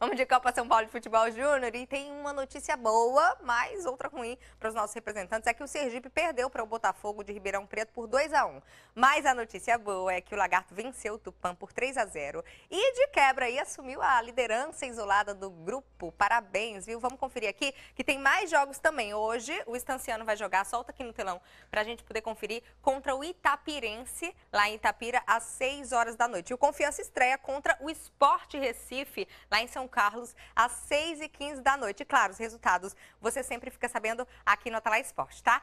Vamos de Copa São Paulo de Futebol Júnior e tem uma notícia boa, mas outra ruim para os nossos representantes é que o Sergipe perdeu para o Botafogo de Ribeirão Preto por 2 a 1. Mas a notícia boa é que o Lagarto venceu o Tupã por 3 a 0 e de quebra aí assumiu a liderança isolada do grupo. Parabéns, viu? Vamos conferir aqui que tem mais jogos também. Hoje o Estanciano vai jogar, solta aqui no telão para a gente poder conferir contra o Itapirense lá em Itapira às 6 horas da noite. E o Confiança estreia contra o Esporte Recife lá em São Carlos, às 6h15 da noite. E claro, os resultados você sempre fica sabendo aqui no Atalá Esporte, tá?